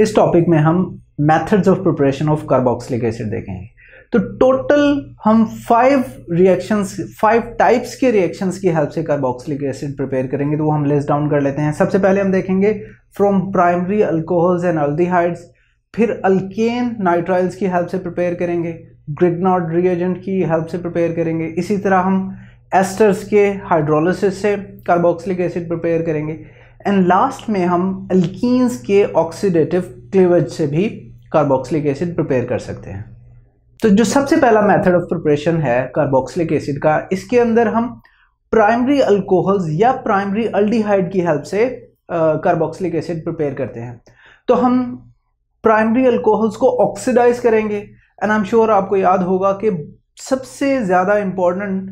इस टॉपिक में हम methods of preparation of carboxylic acid देखेंगे तो टोटल हम फाइव रिएक्शंस फाइव टाइप्स के रिएक्शंस की हेल्प से कार्बोक्सिलिक एसिड प्रिपेयर करेंगे तो वो हम लिस्ट डाउन कर लेते हैं सबसे पहले हम देखेंगे from primary alcohols and aldehydes फिर अल्केन नाइट्राइल्स की हेल्प से प्रिपेयर करेंगे ग्रिगनॉड रिएजेंट की हेल्प से प्रिपेयर करेंगे इसी तरह हम एस्टर्स के हाइड्रोलिसिस से कार्बोक्सिलिक एसिड प्रिपेयर करेंगे एंड लास्ट में हम अल्किस के ऑक्सीडेटिव क्लेवज से भी कार्बोक्सिलिक एसिड प्रिपेयर कर सकते हैं तो जो सबसे पहला मेथड ऑफ प्रिपरेशन है कार्बोक्सिलिक एसिड का इसके अंदर हम प्राइमरी अल्कोहल्स या प्राइमरी अल्डिहाइड की हेल्प से कार्बोक्सिलिक एसिड प्रिपेयर करते हैं तो हम प्राइमरी अल्कोहल्स को ऑक्सीडाइज करेंगे एंड आई एम श्योर आपको याद होगा कि सबसे ज़्यादा इम्पॉर्टेंट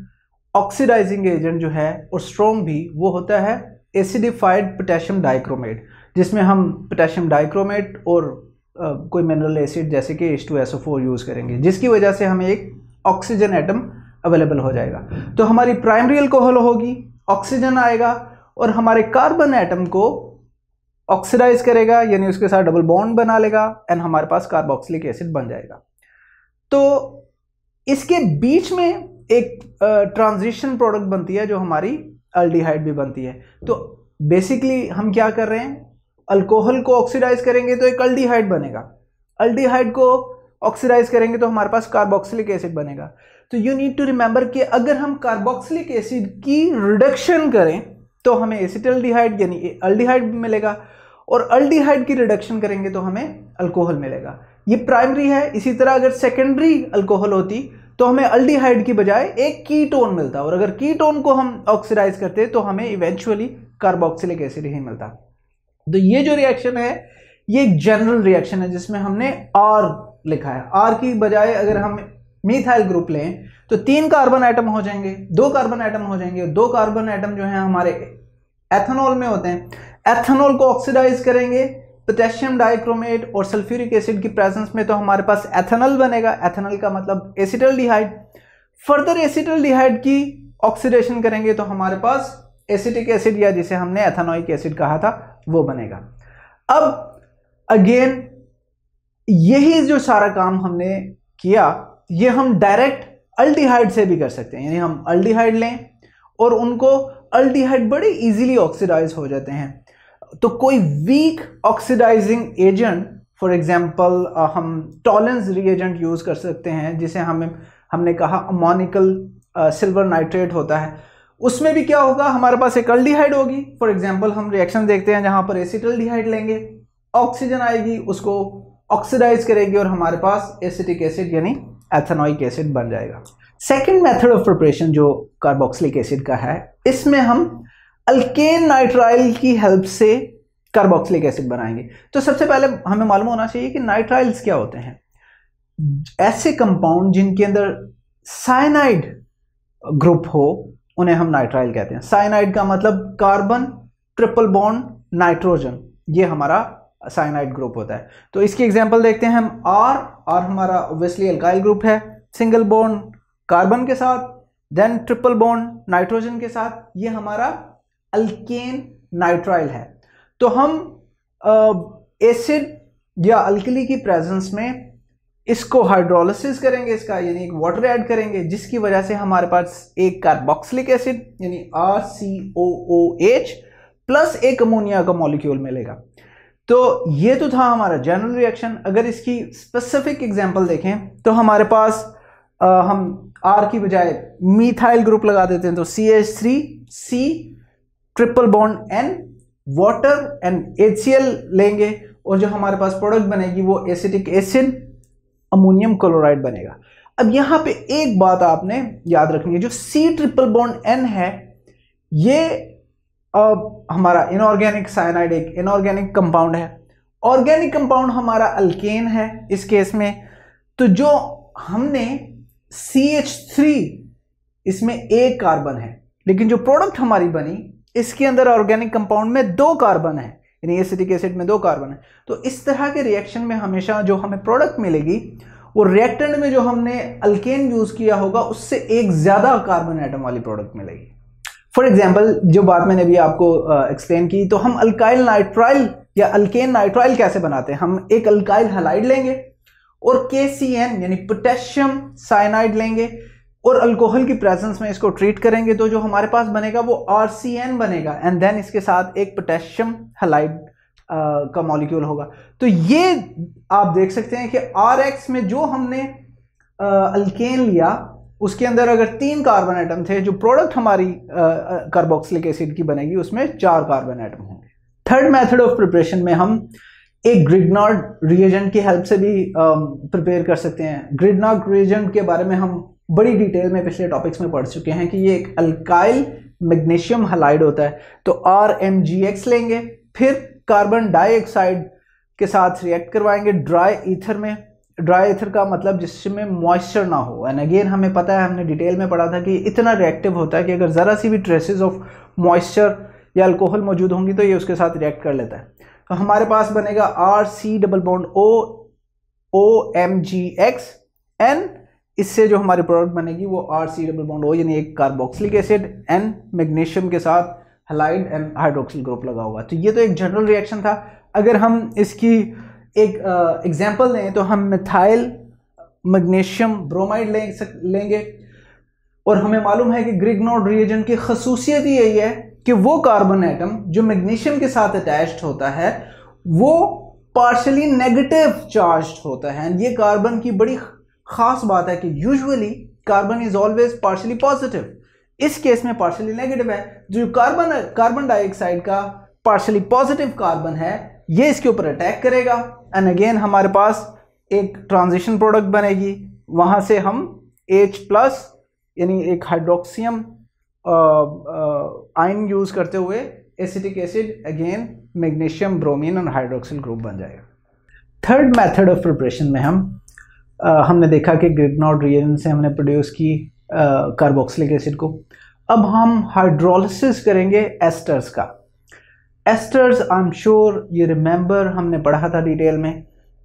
ऑक्सीडाइजिंग एजेंट जो है और स्ट्रॉन्ग भी वो होता है एसिडिफाइड पोटेशियम डाइक्रोमेट जिसमें हम पोटेशियम डाइक्रोमेट और आ, कोई मिनरल एसिड जैसे कि S two SO four use करेंगे जिसकी वजह से हमें एक ऑक्सीजन एटम अवेलेबल हो जाएगा तो हमारी प्राइमरी अल्कोहल होगी ऑक्सीजन आएगा और हमारे कार्बन एटम को ऑक्सीडाइज करेगा यानी उसके साथ डबल बॉन्ड बना लेगा एंड हमारे पास कार्बोक्सिलिक एसिड बन जाएगा तो इसके बीच में एक ट्रांजिशन प्रोडक्ट बनती है जो हमारी एल्डिहाइड भी बनती है तो बेसिकली हम क्या कर रहे हैं अल्कोहल को ऑक्सीडाइज करेंगे तो एक अल्डिहाइड बनेगा अल्डिहाइड को ऑक्सीडाइज करेंगे तो हमारे पास कार्बोक्सिलिक एसिड बनेगा तो यू नीड टू रिमेंबर कि अगर हम कार्बोक्सिलिक एसिड की रिडक्शन करें तो हमें एसिटल्डिहाइड यानी अल्डिहाइड मिलेगा और अल्डिहाइड की रिडक्शन करेंगे तो हमें अल्कोहल मिलेगा ये प्राइमरी है इसी तरह अगर सेकेंडरी अल्कोहल होती तो हमें अल्डीहाइड की बजाय एक कीटोन मिलता और अगर कीटोन को हम ऑक्सीडाइज करते तो हमें इवेंचुअली कार्बोक्सिलिक एसिड ही मिलता तो ये जो रिएक्शन है ये एक जनरल रिएक्शन है जिसमें हमने आर लिखा है आर की बजाय अगर हम मिथाइल ग्रुप लें तो तीन कार्बन आइटम हो जाएंगे दो कार्बन आइटम हो जाएंगे दो कार्बन आइटम जो है हमारे एथेनॉल में होते हैं एथेनॉल को ऑक्सीडाइज करेंगे पोटेशियम डाइक्रोमेट और सल्फ्यूरिक एसिड की प्रेजेंस में तो हमारे पास एथेनॉल बनेगा एथेनॉल का मतलब acetaldehyde further acetaldehyde की ऑक्सीडेशन करेंगे तो हमारे पास एसिटिक एसिड या जिसे हमने एथेनोइक एसिड कहा था वो बनेगा अब अगेन यही जो सारा काम हमने किया ये हम डायरेक्ट अल्डिहाइड से भी कर सकते हैं यानी हम अल्डिहाइड लें और उनको अल्डिहाइड बड़े इजीली ऑक्सीडाइज हो जाते हैं तो कोई weak oxidising agent for example हम टॉलेंस रिएजेंट यूज़ कर सकते हैं जिसे हमें हमने कहा अमोनिकल सिल्वर नाइट्रेट होता है उसमें भी क्या होगा हमारे पास एक अल्डीहाइड होगी फॉर एग्जाम्पल हम रिएक्शन देखते हैं जहां पर एसिटल डिहाइड लेंगे ऑक्सीजन आएगी उसको ऑक्सीडाइज करेगी और हमारे पास एसिटिक एसिड यानी एथेनॉइक एसिड बन जाएगा सेकेंड मेथड ऑफ प्रिपरेशन जो कार्बोक्सिलिक एसिड का है इसमें हम अल्केन नाइट्राइल की हेल्प से कार्बोक्सिलिक एसिड बनाएंगे तो सबसे पहले हमें मालूम होना चाहिए कि नाइट्राइल्स क्या होते हैं ऐसे कंपाउंड जिनके अंदर साइनाइड ग्रुप हो उन्हें हम नाइट्राइल कहते हैं साइनाइड का मतलब कार्बन ट्रिपल बॉन्ड नाइट्रोजन ये हमारा साइनाइड ग्रुप होता है तो इसकी एग्जाम्पल देखते हैं हम आर आर हमारा ऑब्वियसली अल्काइल ग्रुप है सिंगल बॉन्ड कार्बन के साथ देन ट्रिपल बॉन्ड नाइट्रोजन के साथ ये हमारा अल्केन नाइट्राइल है तो हम एसिड या अल्कली की प्रेजेंस में इसको हाइड्रोलिसिस करेंगे इसका यानी एक वाटर ऐड करेंगे जिसकी वजह से हमारे पास एक कार्बोक्सिलिक एसिड यानी R C O O H plus एक अमोनिया का मॉलिक्यूल मिलेगा तो ये तो था हमारा जनरल रिएक्शन अगर इसकी स्पेसिफिक एग्जांपल देखें तो हमारे पास आ, हम आर की बजाय मीथाइल ग्रुप लगा देते हैं तो C H three C triple bond N water and H लेंगे और जो हमारे पास प्रोडक्ट बनेगी वो एसिटिक एसिड अमोनियम क्लोराइड बनेगा अब यहाँ पे एक बात आपने याद रखनी है जो सी ट्रिपल बॉन्ड एन है ये अब हमारा इनऑर्गेनिक साइनाइड एक इनऑर्गेनिक कंपाउंड है ऑर्गेनिक कंपाउंड हमारा अल्केन है इस केस में तो जो हमने सी एच थ्री इसमें एक कार्बन है लेकिन जो प्रोडक्ट हमारी बनी इसके अंदर ऑर्गेनिक कंपाउंड में दो कार्बन है यानी एसिटिक एसिड में दो कार्बन है तो इस तरह के रिएक्शन में हमेशा जो हमें प्रोडक्ट मिलेगी वो रिएक्टेंट में जो हमने अल्केन यूज किया होगा उससे एक ज्यादा कार्बन आइटम वाली प्रोडक्ट मिलेगी फॉर एग्जाम्पल जो बात मैंने अभी आपको एक्सप्लेन की तो हम अल्काइल नाइट्राइल या अल्केन नाइट्राइल कैसे बनाते हैं हम एक अल्काइल हलाइड लेंगे और के यानी पोटेशियम साइनाइड लेंगे और अल्कोहल की प्रेजेंस में इसको ट्रीट करेंगे तो जो हमारे पास बनेगा वो आर बनेगा एंड देन इसके साथ एक पोटेशियम हलाइड uh, का मॉलिक्यूल होगा तो ये आप देख सकते हैं कि आर में जो हमने अल्केन uh, लिया उसके अंदर अगर तीन कार्बन एटम थे जो प्रोडक्ट हमारी कार्बोक्सिलिक uh, एसिड की बनेगी उसमें चार कार्बन एटम होंगे थर्ड मेथड ऑफ प्रिपरेशन में हम एक ग्रिडनॉट रिएजेंट की हेल्प से भी प्रिपेयर um, कर सकते हैं ग्रिडनॉट रिएजेंट के बारे में हम बड़ी डिटेल में पिछले टॉपिक्स में पढ़ चुके हैं कि ये एक अल्काइल मैग्नीशियम हलाइड होता है तो आर एम जी एक्स लेंगे फिर कार्बन डाइऑक्साइड के साथ रिएक्ट करवाएंगे ड्राई ईथर में ड्राई ईथर का मतलब जिसमें मॉइस्चर ना हो एंड अगेन हमें पता है हमने डिटेल में पढ़ा था कि इतना रिएक्टिव होता है कि अगर ज़रा सी भी ट्रेसेस ऑफ मॉइस्चर या अल्कोहल मौजूद होंगी तो ये उसके साथ रिएक्ट कर लेता है तो हमारे पास बनेगा R C double bond O O M G X N इससे जो हमारे प्रोडक्ट बनेगी वो आर सी डबल बॉन्ड हो यानी एक कार्बोक्सिलिक एसिड एन मैग्नीशियम के साथ हलाइड एंड हाइड्रोक्सिल ग्रुप लगा हुआ तो ये तो एक जनरल रिएक्शन था अगर हम इसकी एक एग्जाम्पल दें तो हम मिथाइल मैग्नीशियम ब्रोमाइड ले सक, लेंगे और हमें मालूम है कि ग्रिगनोड रिएजन की खसूसियत ही यही है कि वो कार्बन एटम जो मैग्नीशियम के साथ अटैच्ड होता है वो पार्शली नेगेटिव चार्ज होता है ये कार्बन की बड़ी खास बात है कि usually carbon is always partially positive इस केस में पार्शली नेगेटिव है जो कार्बन कार्बन डाइऑक्साइड का पार्शली पॉजिटिव कार्बन है ये इसके ऊपर अटैक करेगा एंड अगेन हमारे पास एक ट्रांजिशन प्रोडक्ट बनेगी वहाँ से हम एच प्लस यानी एक हाइड्रोक्सियम आयन यूज़ करते हुए acetic acid again magnesium bromine और हाइड्रोक्सिल ग्रुप बन जाएगा थर्ड मेथड ऑफ प्रिपरेशन में हम हमने देखा कि ग्रिगनॉड रिएजन से हमने प्रोड्यूस की कार्बोक्सिलिक एसिड को अब हम हाइड्रोलिसिस करेंगे एस्टर्स का एस्टर्स आई एम श्योर ये रिमेंबर हमने पढ़ा था डिटेल में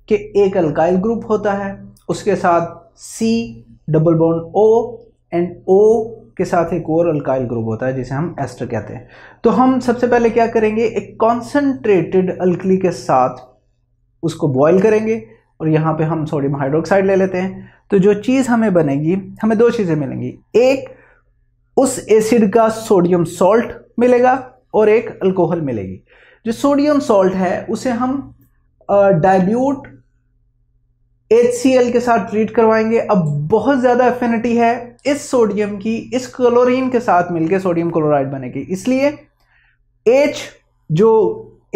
कि एक अल्काइल ग्रुप होता है उसके साथ C double bond O and O के साथ एक और अल्काइल ग्रुप होता है जिसे हम एस्टर कहते हैं तो हम सबसे पहले क्या करेंगे एक कॉन्सेंट्रेटेड अल्कली के साथ उसको बॉयल करेंगे और यहाँ पे हम सोडियम हाइड्रोक्साइड ले लेते हैं तो जो चीज़ हमें बनेगी हमें दो चीज़ें मिलेंगी एक उस एसिड का सोडियम सॉल्ट मिलेगा और एक अल्कोहल मिलेगी जो सोडियम सॉल्ट है उसे हम डाइल्यूट एच के साथ ट्रीट करवाएंगे अब बहुत ज़्यादा एफिनिटी है इस सोडियम की इस क्लोरीन के साथ मिलकर सोडियम क्लोराइड बनेगी इसलिए एच जो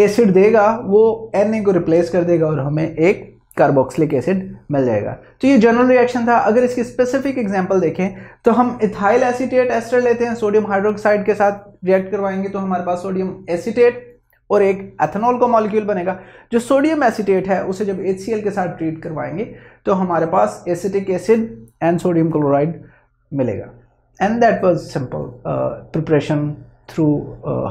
एसिड देगा वो एन को रिप्लेस कर देगा और हमें एक कार्बोक्सिलिक एसिड मिल जाएगा तो ये जनरल रिएक्शन था अगर इसकी स्पेसिफिक एग्जांपल देखें तो हम इथाइल एसिटेट एस्टर लेते हैं सोडियम हाइड्रोक्साइड के साथ रिएक्ट करवाएंगे तो हमारे पास सोडियम एसिटेट और एक एथेनॉल का मॉलिक्यूल बनेगा जो सोडियम एसिटेट है उसे जब एच के साथ ट्रीट करवाएंगे तो हमारे पास acetic acid and sodium chloride मिलेगा and that was simple preparation through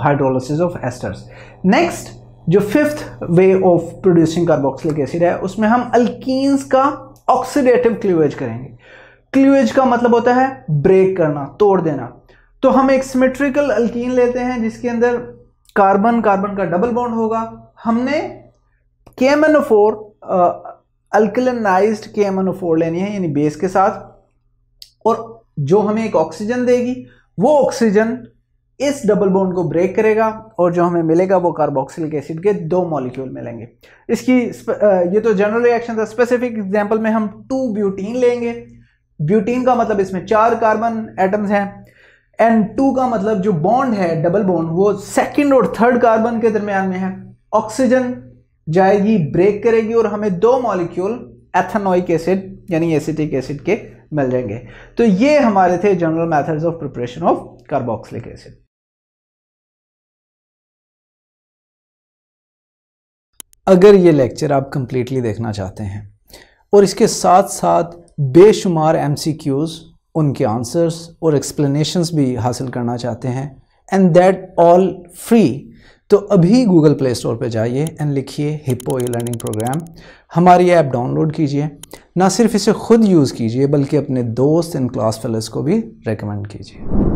hydrolysis of esters next जो fifth way of producing carboxylic acid है उसमें हम अल्कीन्स का ऑक्सीडेटिव क्लीवेज करेंगे क्लीवेज का मतलब होता है ब्रेक करना तोड़ देना तो हम एक सिमेट्रिकल अल्कीन लेते हैं जिसके अंदर कार्बन कार्बन का डबल बॉन्ड होगा हमने K M N O four alkalinise K M N O four लेनी है यानी बेस के साथ और जो हमें एक ऑक्सीजन देगी वो ऑक्सीजन इस डबल बॉन्ड को ब्रेक करेगा और जो हमें मिलेगा वो कार्बोक्सिलिक एसिड के दो मॉलिक्यूल मिलेंगे इसकी ये तो जनरल रिएक्शन था स्पेसिफिक एग्जांपल में हम टू ब्यूटीन लेंगे ब्यूटीन का मतलब इसमें चार कार्बन एटम्स हैं एंड टू का मतलब जो बॉन्ड है डबल बॉन्ड वो सेकेंड और थर्ड कार्बन के दरमियान में है ऑक्सीजन जाएगी ब्रेक करेगी और हमें दो मॉलिक्यूल एथेनोइक एसिड यानी एसिटिक एसिड के मिल जाएंगे तो ये हमारे थे general methods of preparation of carboxylic acid अगर ये लेक्चर आप कम्प्लीटली देखना चाहते हैं और इसके साथ साथ बेशुमार एम उनके आंसर्स और एक्सप्लेनेशंस भी हासिल करना चाहते हैं एंड दैट ऑल फ्री तो अभी गूगल प्ले स्टोर पर जाइए एंड लिखिए हिपो ई लर्निंग प्रोग्राम हमारी ऐप डाउनलोड कीजिए ना सिर्फ इसे खुद यूज़ कीजिए बल्कि अपने दोस्त एंड क्लास फेलोज को भी रेकमेंड कीजिए